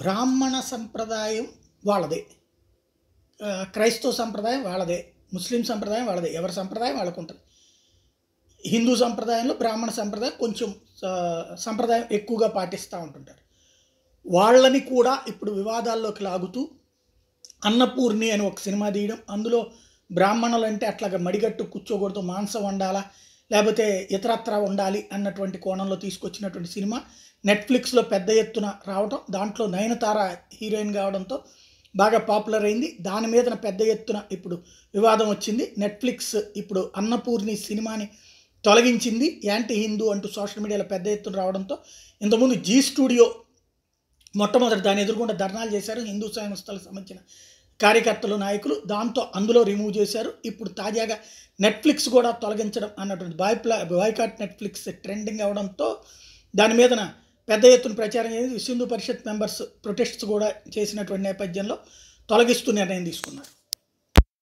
బ్రాహ్మణ సంప్రదాయం వాళ్ళదే క్రైస్తవ సంప్రదాయం వాళ్ళదే ముస్లిం సంప్రదాయం వాళ్ళదే ఎవరి సంప్రదాయం వాళ్ళకు ఉంటుంది హిందూ సంప్రదాయంలో బ్రాహ్మణ సంప్రదాయం కొంచెం సంప్రదాయం ఎక్కువగా పాటిస్తూ ఉంటుంటారు వాళ్ళని కూడా ఇప్పుడు వివాదాల్లోకి లాగుతూ అన్నపూర్ణి అని ఒక సినిమా తీయడం అందులో బ్రాహ్మణులు అంటే అట్లాగా మడిగట్టు కూర్చోకూడదు మాంసం వండాలా లేకపోతే ఇతరత్ర ఉండాలి అన్నటువంటి కోణంలో తీసుకొచ్చినటువంటి సినిమా నెట్ఫ్లిక్స్లో పెద్ద ఎత్తున రావడం దాంట్లో నయనతార హీరోయిన్ కావడంతో బాగా పాపులర్ అయింది దాని మీద పెద్ద ఎత్తున ఇప్పుడు వివాదం వచ్చింది నెట్ఫ్లిక్స్ ఇప్పుడు అన్నపూర్ణి సినిమాని తొలగించింది యాంటీ హిందూ అంటూ సోషల్ మీడియాలో పెద్ద ఎత్తున రావడంతో ఇంతకుముందు జీ స్టూడియో మొట్టమొదటి దాని ఎదుర్కొంటే ధర్నాలు చేశారు హిందూ సంస్థలకు సంబంధించిన కార్యకర్తలు నాయకులు దాంతో అందులో రిమూవ్ చేశారు ఇప్పుడు తాజాగా నెట్ఫ్లిక్స్ కూడా తొలగించడం అన్నటువంటి బాయ్ప్లా బాయ్కాట్ నెట్ఫ్లిక్స్ ట్రెండింగ్ అవడంతో దాని మీదన పెద్ద ఎత్తున ప్రచారం చేసి సింధు పరిషత్ మెంబర్స్ ప్రొటెస్ట్స్ కూడా చేసినటువంటి నేపథ్యంలో తొలగిస్తూ నిర్ణయం తీసుకున్నారు